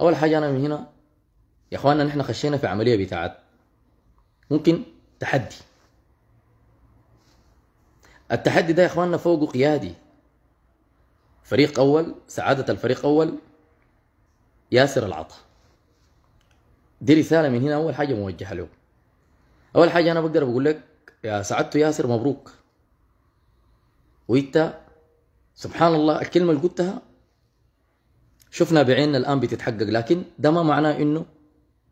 اول حاجه انا من هنا يا اخواننا نحن خشينا في عمليه بتاعت ممكن تحدي التحدي ده يا اخواننا فوقه قيادي فريق اول سعاده الفريق اول ياسر العطا دي رساله من هنا اول حاجه موجهه له اول حاجه انا بقدر بقول لك يا سعادته ياسر مبروك وانت سبحان الله الكلمه اللي قلتها شفنا بعيننا الان بتتحقق لكن ده ما معناه انه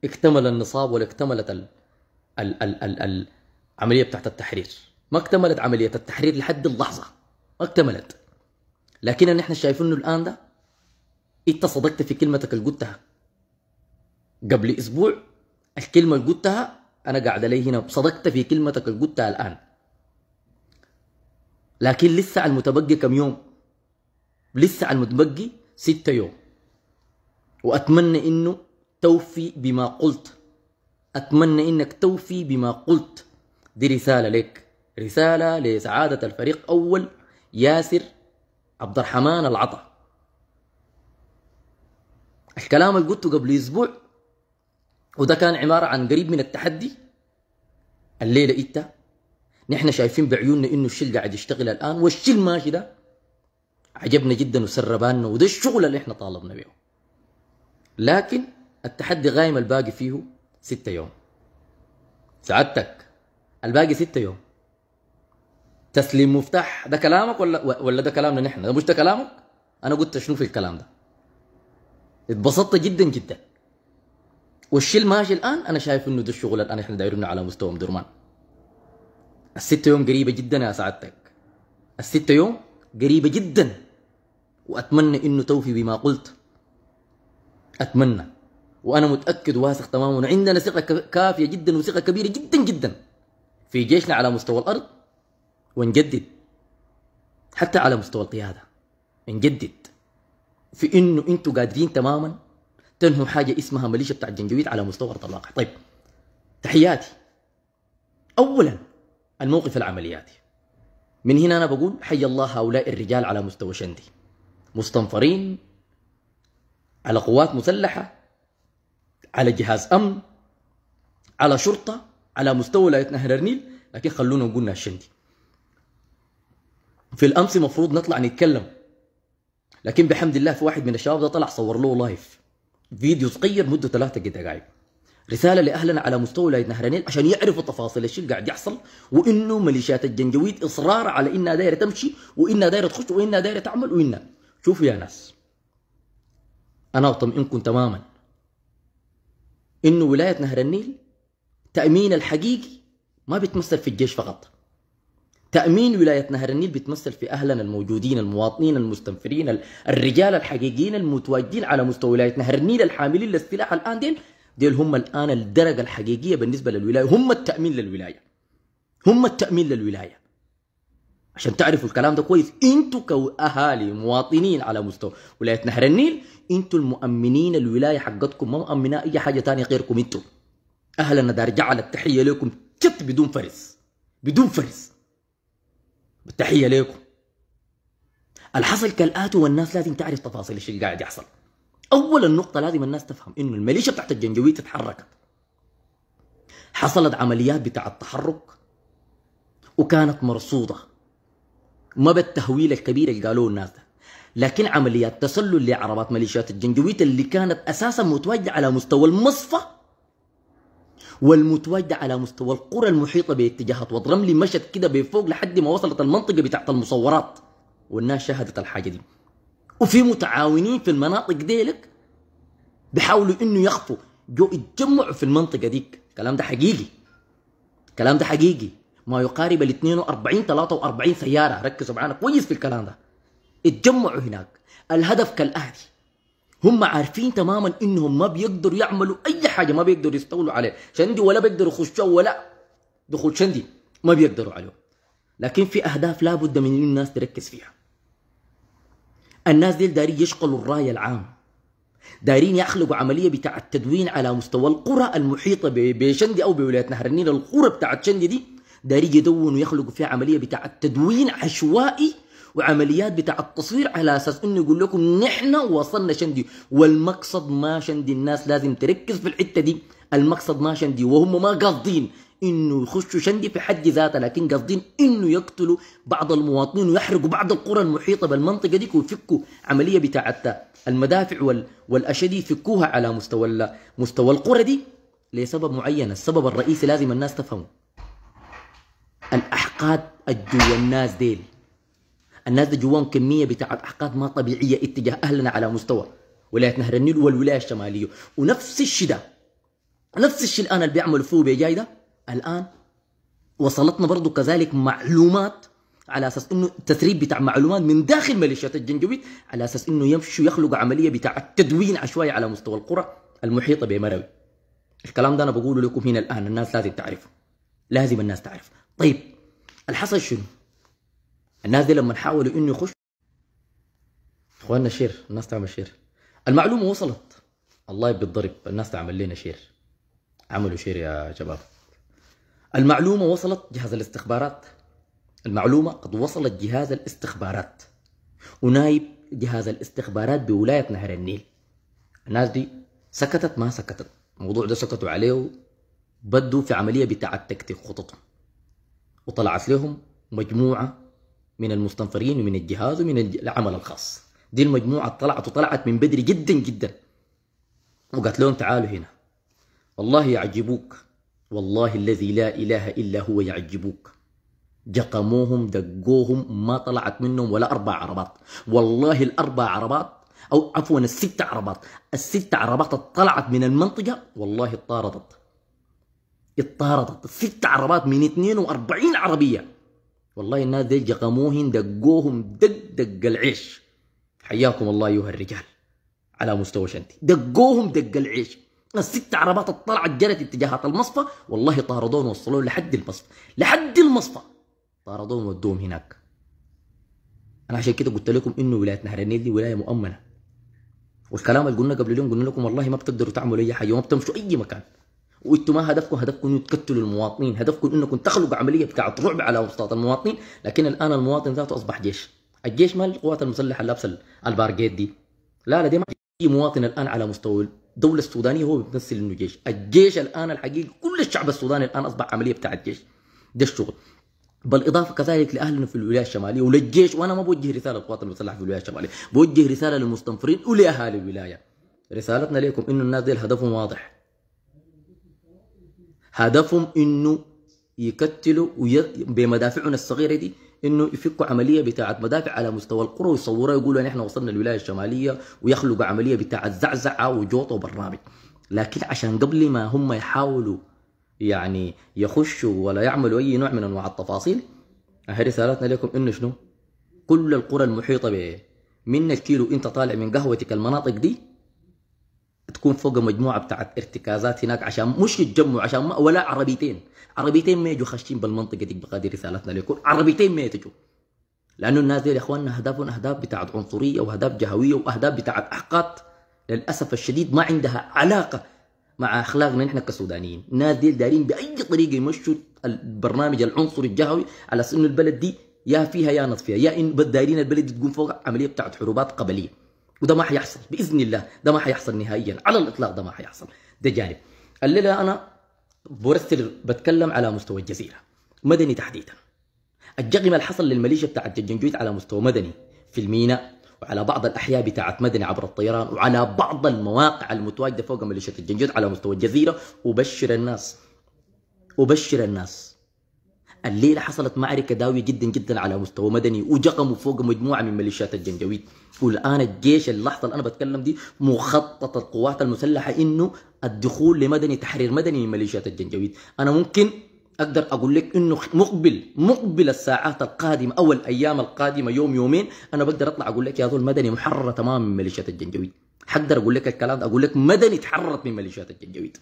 اكتمل النصاب ولا اكتملت ال ال ال ال ال العمليه بتاعت التحرير ما اكتملت عمليه التحرير لحد اللحظه ما اكتملت لكن نحن شايفينه الان ده انت صدقت في كلمتك اللي قلتها قبل اسبوع الكلمه اللي قلتها انا قاعد عليه هنا صدقت في كلمتك اللي قلتها الان لكن لسه المتبقي كم يوم لسه المتبقي ستة يوم وأتمنى إنه توفي بما قلت أتمنى إنك توفي بما قلت دي رسالة لك رسالة لسعادة الفريق أول ياسر عبد الرحمن العطا الكلام اللي قلته قبل أسبوع وده كان عبارة عن قريب من التحدي الليلة إنت نحن شايفين بعيوننا إنه الشيل قاعد يشتغل الآن والشيل ماشي ده عجبنا جدا وسربانا وده الشغل اللي إحنا طالبنا بيه لكن التحدي غايم الباقي فيه ستة يوم سعادتك الباقي ستة يوم تسليم مفتاح ده كلامك ولا ولا ده كلامنا نحن ده مش ده كلامك انا قلت شنو في الكلام ده اتبسطت جدا جدا والشيء ماشي الان انا شايف انه ده الشغل الان احنا دايرينه على مستوى مدرمان الستة يوم قريبة جدا يا سعادتك الستة يوم قريبة جدا وأتمنى إنه توفي بما قلت اتمنى وانا متاكد واثق تماما عندنا ثقه كافيه جدا وثقه كبيره جدا جدا في جيشنا على مستوى الارض ونجدد حتى على مستوى القياده نجدد في انه انتوا قادرين تماما تنهوا حاجه اسمها مليشيا بتاع الجنجويد على مستوى ارض الواقع طيب تحياتي اولا الموقف العملياتي من هنا انا بقول حي الله هؤلاء الرجال على مستوى شندي مستنفرين على قوات مسلحة على جهاز أمن على شرطة على مستوى ولاية نهر النيل لكن خلونا نقول الشندي في الأمس مفروض نطلع نتكلم لكن بحمد الله في واحد من الشباب ده طلع صور له لايف فيديو صغير مدة ثلاثة دقائق رسالة لأهلنا على مستوى ولاية النيل عشان يعرفوا تفاصيل الشيء اللي قاعد يحصل وإنه ميليشيات الجنجويد إصرار على إنها دايرة تمشي وإنها دايرة تخش وإنها دايرة تعمل وإنها شوفوا يا ناس أنا أطمئنكم تماما إنه ولاية نهر النيل تأمين الحقيقي ما بيتمثل في الجيش فقط تأمين ولاية نهر النيل بيتمثل في أهلنا الموجودين المواطنين المستنفرين الرجال الحقيقيين المتواجدين على مستوى ولاية نهر النيل الحاملين للسلاح الآن ديل ديل هم الآن الدرجة الحقيقية بالنسبة للولاية هم التأمين للولاية هم التأمين للولاية عشان تعرفوا الكلام ده كويس انتوا كاهالي مواطنين على مستوى ولايه نهر النيل انتوا المؤمنين الولايه حقتكم ما مؤمنه اي حاجه ثانيه غيركم انتوا اهلا دار جعل التحيه لكم جد بدون فرس بدون فرس التحيه لكم الحصل كالاتي والناس لازم تعرف تفاصيل ايش اللي قاعد يحصل اول النقطه لازم الناس تفهم انه الميليشيا بتاعت الجنجويد تتحركت حصلت عمليات بتاع التحرك وكانت مرصوده ما بالتهويل الكبير اللي قالوه الناس ده لكن عمليات تسلل لعربات ميليشيات الجنجويت اللي كانت اساسا متواجده على مستوى المصفى والمتواجده على مستوى القرى المحيطه باتجاهات وضرملي مشت كده بفوق لحد ما وصلت المنطقه بتاعت المصورات والناس شهدت الحاجه دي وفي متعاونين في المناطق ديلك بيحاولوا انه يخفوا جو يتجمعوا في المنطقه ديك الكلام ده حقيقي الكلام ده حقيقي ما يقارب ال 42 43 سياره ركزوا معانا كويس في الكلام ده اتجمعوا هناك الهدف كالاهلي هم عارفين تماما انهم ما بيقدروا يعملوا اي حاجه ما بيقدروا يستولوا عليه شندي ولا بيقدروا يخشوا ولا دخول شندي ما بيقدروا عليه لكن في اهداف لابد من الناس تركز فيها الناس دي دارين يشغلوا الراي العام دارين يخلقوا عمليه بتاع التدوين على مستوى القرى المحيطه بشندي او بولايه نهر النيل القرى بتاعت شندي دي داري يدون ويخلق فيها عمليه بتاع التدوين عشوائي وعمليات بتاع التصوير على اساس انه يقول لكم نحن وصلنا شندي والمقصد ما شندي الناس لازم تركز في الحته دي المقصد ما شندي وهم ما قاصدين انه يخشوا شندي في حد ذاته لكن قاصدين انه يقتلوا بعض المواطنين ويحرقوا بعض القرى المحيطه بالمنطقه دي ويفكوا عمليه بتاعت المدافع وال والاشد يفكوها على مستوى مستوى القرى دي لسبب معين السبب الرئيسي لازم الناس تفهمه الاحقاد الجوا الناس ديل الناس دي جواهم كميه بتاعت احقاد ما طبيعيه اتجاه اهلنا على مستوى ولايه نهر النيل والولايه الشماليه ونفس الشيء ده نفس الشيء الان اللي بيعملوا فيه بيجاي ده الان وصلتنا برضو كذلك معلومات على اساس انه تسريب بتاع معلومات من داخل ميليشيات الجنجويد على اساس انه يمشوا يخلقوا عمليه بتاع تدوين عشوائي على مستوى القرى المحيطه بمروي الكلام ده انا بقوله لكم هنا الان الناس لازم تعرفه لازم الناس تعرفه طيب الحصل شنو؟ الناس دي لما حاولوا انه يخشوا اخواننا شير الناس تعمل شير المعلومه وصلت الله يبقى الضرب الناس تعمل لنا شير عملوا شير يا شباب المعلومه وصلت جهاز الاستخبارات المعلومه قد وصلت جهاز الاستخبارات ونايب جهاز الاستخبارات بولايه نهر النيل الناس دي سكتت ما سكتت الموضوع ده سكتوا عليه بدوا في عمليه بتاعت تكتيك خططهم وطلعت لهم مجموعة من المستنفرين ومن الجهاز ومن العمل الخاص دي المجموعة طلعت وطلعت من بدري جدا جدا وقالت لهم تعالوا هنا والله يعجبوك والله الذي لا إله إلا هو يعجبوك جقموهم دقوهم ما طلعت منهم ولا أربع عربات والله الأربع عربات أو عفوا الست عربات الست عربات طلعت من المنطقة والله طاردت اتطاردت ست عربات من 42 عربيه والله الناس دي جقموهن دقوهم دق دق العيش حياكم الله ايها الرجال على مستوى شنتي دقوهم دق العيش الست عربات طلعت جرت اتجاهات المصفى والله طاردوهم وصلوهم لحد المصفى لحد المصفى طاردوهم ودوهم هناك انا عشان كده قلت لكم انه ولايه نهر النيل دي ولايه مؤمنه والكلام اللي قلنا قبل اليوم قلنا لكم والله ما بتقدروا تعملوا اي حاجه وما بتمشوا اي مكان وانتم ما هدفكم هدفكم انه تقتلوا المواطنين هدفكم انكم تخلقوا عمليه بتاعه رعب على وسطات المواطنين لكن الان المواطن ذاته اصبح جيش الجيش ما القوات المسلحه اللابسه البارجيت دي لا لا دي ما في مواطن الان على مستوى الدولة السودانية هو بيمثل انه جيش، الجيش الان الحقيقي كل الشعب السوداني الان اصبح عملية بتاعت جيش ده الشغل بالاضافه كذلك لاهلنا في الولايه الشماليه وللجيش وانا ما بوجه رساله للقوات المسلحه في الولايه الشماليه، بوجه رساله للمستنفرين ولاهالي الولايه. رسالتنا لكم انه الناس دي هدفهم واضح، هدفهم انه يكتلوا وي... بمدافعنا الصغيره دي انه يفكوا عمليه بتاعت مدافع على مستوى القرى ويصوروها يقولوا نحن وصلنا الولايه الشماليه ويخلقوا عمليه بتاعت زعزعه وجوطه وبرنامج لكن عشان قبل ما هم يحاولوا يعني يخشوا ولا يعملوا اي نوع من انواع التفاصيل هي رسالتنا لكم انه شنو؟ كل القرى المحيطه به من الكيلو انت طالع من قهوتك المناطق دي تكون فوق مجموعه بتاعت ارتكازات هناك عشان مش يتجمعوا عشان ما ولا عربيتين عربيتين ما يجوا خاشين بالمنطقه دي بقدر رسالتنا ليكون عربيتين ما يتجوا لانه الناس دي يا اخواننا اهدافهم اهداف بتاعت عنصريه واهداف جهويه واهداف بتاعت احقاد للاسف الشديد ما عندها علاقه مع اخلاقنا نحن كسودانيين، الناس دي دارين باي طريقه يمشوا البرنامج العنصري الجهوي على انه البلد دي يا فيها يا نط فيها، يا ان دايرين البلد دي تقوم فوق عمليه بتاعت حروبات قبليه. وده ما حيحصل باذن الله ده ما حيحصل نهائيا على الاطلاق ده ما حيحصل ده جانب الليله انا برسل بتكلم على مستوى الجزيره مدني تحديدا الجغم اللي حصل للميليشيا بتاعت الجنجويت على مستوى مدني في الميناء وعلى بعض الاحياء بتاعت مدني عبر الطيران وعلى بعض المواقع المتواجده فوق ميليشيا الجنجويت على مستوى الجزيره وبشر الناس وبشر الناس الليلة حصلت معركة داوية جدا جدا على مستوى مدني وجقموا فوق مجموعة من ميليشيات الجنجويد والآن الجيش اللحظة اللي أنا بتكلم دي مخطط القوات المسلحة إنه الدخول لمدني تحرير مدني من ميليشيات الجنجويد أنا ممكن اقدر اقول لك انه مقبل مقبل الساعات القادمه او الايام القادمه يوم يومين انا بقدر اطلع اقول لك يا ذول مدني محرر تماما من ميليشيات الجنجويد حقدر اقول لك الكلام ده اقول لك مدني تحررت من ميليشيات الجنجويد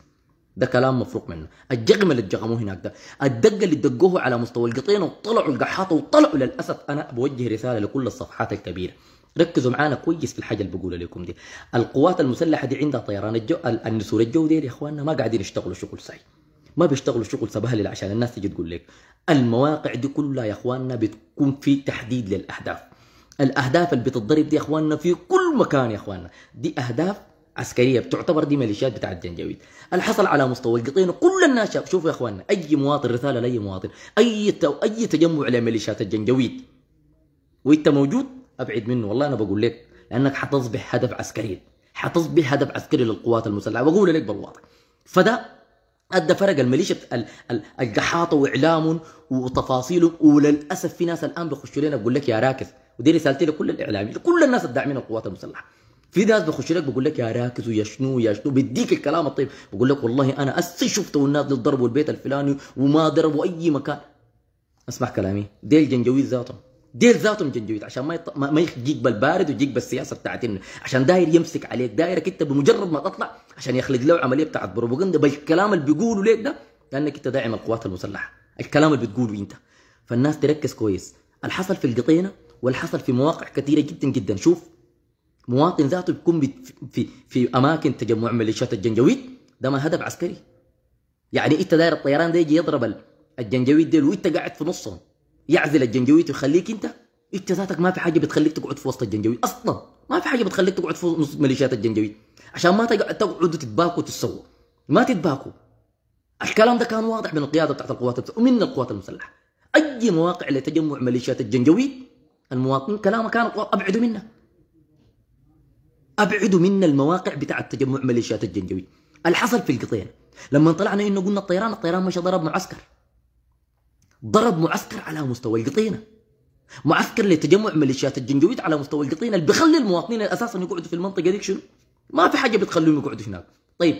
ده كلام مفروق منه الجغم اللي اتجغموه هناك ده الدقه اللي دقوه على مستوى القطينه وطلعوا القحاطه وطلعوا للاسف انا بوجه رساله لكل الصفحات الكبيره ركزوا معانا كويس في الحاجه اللي بقولها لكم دي القوات المسلحه دي عندها طيران الجو النسور الجو دي يا اخواننا ما قاعدين يشتغلوا شغل سعي ما بيشتغلوا شغل سبهلل عشان الناس تيجي تقول لك المواقع دي كلها يا اخواننا بتكون في تحديد للاهداف الاهداف اللي بتضرب دي يا اخواننا في كل مكان يا اخواننا دي اهداف عسكريه بتعتبر دي ميليشيات بتاع الجنجويد اللي حصل على مستوى القطين كل الناس شوفوا يا اخواننا اي مواطن رساله لاي مواطن اي تو... اي تجمع لميليشيات الجنجويد وانت موجود ابعد منه والله انا بقول لك لانك حتصبح هدف عسكري حتصبح هدف عسكري للقوات المسلحه بقول لك بالواضح فده ادى فرق الميليشيا القحاطه واعلام وتفاصيله وللاسف في ناس الان بيخشوا لنا بيقول لك يا راكز ودي رسالتي لكل الاعلاميين لكل الناس الداعمين القوات المسلحه في ناس بخش لك بقول لك يا راكز ويا شنو يا شنو بيديك الكلام الطيب بقول لك والله انا اسي شفته الناس اللي ضربوا البيت الفلاني وما ضربوا اي مكان اسمع كلامي ديل جنجويد ذاتهم ديل ذاتهم جنجويد عشان ما يط... ما يجيك بالبارد ويجيك بالسياسه بتاعت عشان داير يمسك عليك دايرك انت بمجرد ما تطلع عشان يخلق له عمليه بتاعت بروباغندا بالكلام اللي بيقولوا ليك ده لانك انت داعم القوات المسلحه الكلام اللي بتقوله انت فالناس تركز كويس الحصل في القطينه والحصل في مواقع كثيره جدا جدا شوف مواطن ذاته بيكون في في اماكن تجمع ميليشيات الجنجويد ده ما هدف عسكري يعني انت داير الطيران ده يجي يضرب الجنجويد ديل وانت قاعد في نصهم يعزل الجنجويد ويخليك انت انت ذاتك ما في حاجه بتخليك تقعد في وسط الجنجويد اصلا ما في حاجه بتخليك تقعد في نص ميليشيات الجنجويد عشان ما تقعد تقعد تتباكوا تتسووا ما تتباكوا الكلام ده كان واضح من القياده بتاعت القوات ومن القوات المسلحه اي مواقع لتجمع ميليشيات الجنجويد المواطنين كلامه كان ابعدوا منه ابعدوا منا المواقع بتاع تجمع ميليشيات الجنجوي اللي حصل في القطين لما طلعنا انه قلنا الطيران الطيران مش ضرب معسكر ضرب معسكر على مستوى القطينه معسكر لتجمع ميليشيات الجنجويت على مستوى القطينه اللي بيخلي المواطنين اساسا يقعدوا في المنطقه دي شنو؟ ما في حاجه بتخليهم يقعدوا هناك طيب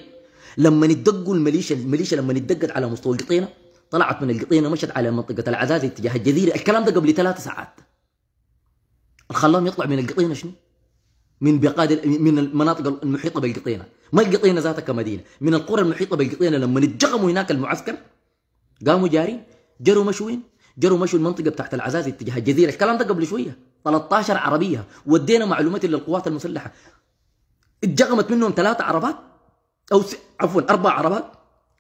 لما ندقوا الميليشيا الميليشيا لما ندقت على مستوى القطينه طلعت من القطينه مشت على منطقه العزازي اتجاه الجزيره الكلام ده قبل ثلاث ساعات خلاهم يطلع من القطينه شنو؟ من بقاد من المناطق المحيطه بالقطينه ما القطينه ذاتها كمدينه من القرى المحيطه بالقطينه لما اتجغموا هناك المعسكر قاموا جارين جروا مشوين جروا مشوا المنطقه بتاعت العزاز اتجاه الجزيره الكلام ده قبل شويه 13 عربيه ودينا معلومات للقوات المسلحه اتجغمت منهم ثلاثه عربات او س... عفوا اربع عربات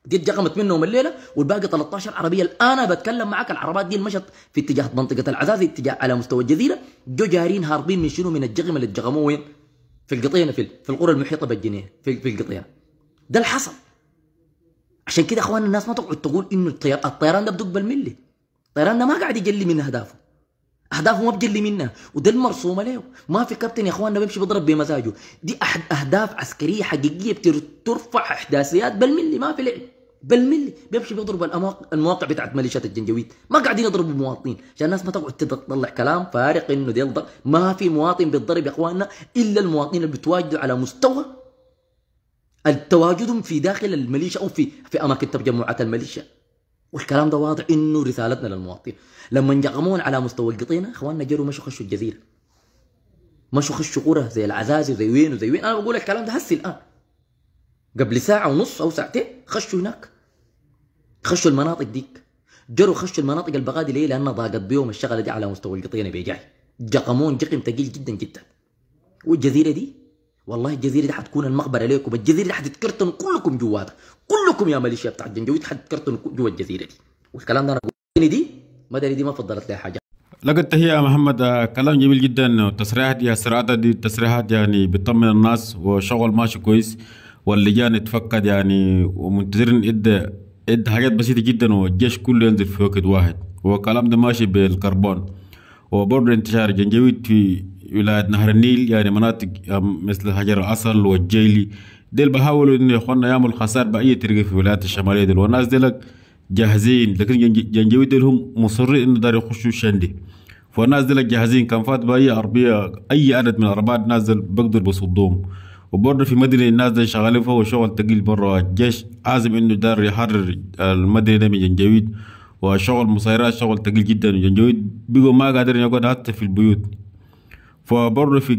دي جقمت منهم الليله والباقي 13 عربيه الان بتكلم معك العربات دي مشت في اتجاه منطقه العزاز اتجاه على مستوى الجزيره جو جارين هاربين من شنو من الجغم اللي اتجغموه وين؟ في القطينه في في القرى المحيطه بالجنيه في في القطينه ده اللي حصل عشان كده اخوان الناس ما تقعد تقول انه الطيران ده بدق بالملي الطيران ده ما قاعد يجلي من اهدافه اهدافه ما بتجلي منها وده المرسومه له ما في كابتن يا اخواننا بيمشي بيضرب بمزاجه دي احد اهداف عسكريه حقيقيه بترفع احداثيات بالملي ما في لعب بالملي بيمشي بيضرب المواقع بتاعت ميليشيات الجنجويد ما قاعدين يضربوا مواطنين عشان الناس ما تقعد تطلع كلام فارق انه ديل ما في مواطن بيتضرب يا اخواننا الا المواطنين اللي بتواجدوا على مستوى تواجدهم في داخل الميليشيا او في في اماكن تجمعات الميليشيا والكلام ده واضح انه رسالتنا للمواطنين لما انجقمون على مستوى القطينه اخواننا جروا مشوا خشوا الجزيره مشوا خشوا قرى زي العزازي زي وين وزي وين انا بقول الكلام ده هسي الان قبل ساعه ونص او ساعتين خشوا هناك خشوا المناطق ديك جروا خشوا المناطق البغادي ليه لانها ضاقت بيهم الشغله دي على مستوى القطينه بيجاي جقمون جقم ثقيل جدا جدا والجزيره دي والله الجزيره دي حتكون المقبره ليكم الجزيره دي حتتكرتن كلكم جواتها كلكم يا ماليشيا بتاع الجنجويد حتتكرتن جوا الجزيره دي والكلام ده انا قلت دي مدري دي ما فضلت لها حاجه لقد هي يا محمد آه، كلام جميل جدا والتصريحات يا سرادة دي التصريحات يعني بتطمن الناس وشغل ماشي كويس واللجان اتفقد يعني ومنتظرين ادى ادى حاجات بسيطة جدا والجيش كله ينزل في وقت واحد والكلام ده ماشي بالكربون وبرضه انتشار جنجويت في ولايه نهر النيل يعني مناطق مثل حجر الاصل والجيلي ديل بحاولوا انه يخونا يعمل خسار باي طريقه في الولايات الشماليه ديل والناس ديل جاهزين لكن جنجوي ديل هم مصرين انه دار يخشوا شندي فالناس ديل جاهزين كان فات باي عربيه اي عدد من العربات الناس ديل بقدر بصدوم وبرضه في مدينه الناس دي شغالين فيها شغل تقيل برا الجيش عازم انه دار يحرر المدينه من جنجويد وشغل مصيرات شغل تقيل جدا جنجويد بقوا ما قادرين يقعدوا حتى في البيوت فبر في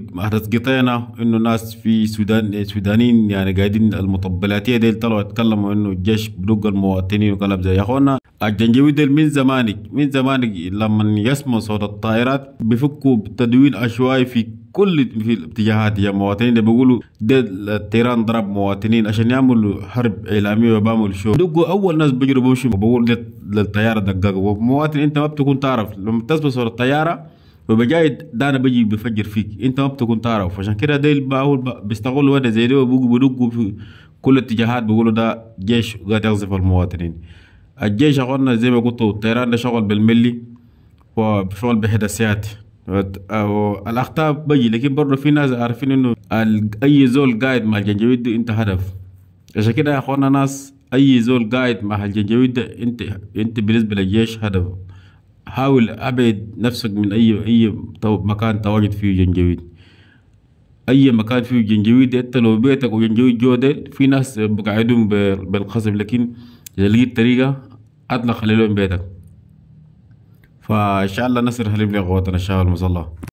قطينا انه ناس في السودان السودانيين يعني قاعدين المطبلاتيه ديل طلعوا يتكلموا انه الجيش بدق المواطنين وكلام زي يا اخوانا الجنجويد ديل من زمانك من زمانك لما يسمع صوت الطائرات بفكوا بتدوين عشوائي في كل في الاتجاهات يا مواطنين ده بيقولوا ده الطيران ضرب مواطنين عشان يعملوا حرب اعلاميه وبعملوا شو دقوا اول ناس بيجربوا شو بقول للطياره دققوا مواطن انت ما بتكون تعرف لما تسمع صوت الطياره فبجاي ده انا بجي بفجر فيك انت ما بتكون تعرف عشان كده ده بقول بيستغلوا وده زي ده وبيجوا بيدقوا في كل الاتجاهات بيقولوا ده جيش قاعد يقذف المواطنين الجيش شغلنا زي ما قلت الطيران ده شغل بالملي وشغل بحداثيات الاخطاء بجي لكن برضه في ناس عارفين انه اي زول قاعد مع الجنجويد انت هدف عشان كده يا اخوانا ناس اي زول قاعد مع الجنجويد انت انت بالنسبه للجيش هدفه حاول ابعد نفسك من اي اي مكان تواجد فيه جنجويد اي مكان فيه جنجويد انت لو بيتك وجنجويد جودل في ناس بقعدهم بالقصب لكن اذا لقيت طريقه اطلق عليهم بيتك فان شاء الله نصر حليب لي قوتنا ان شاء الله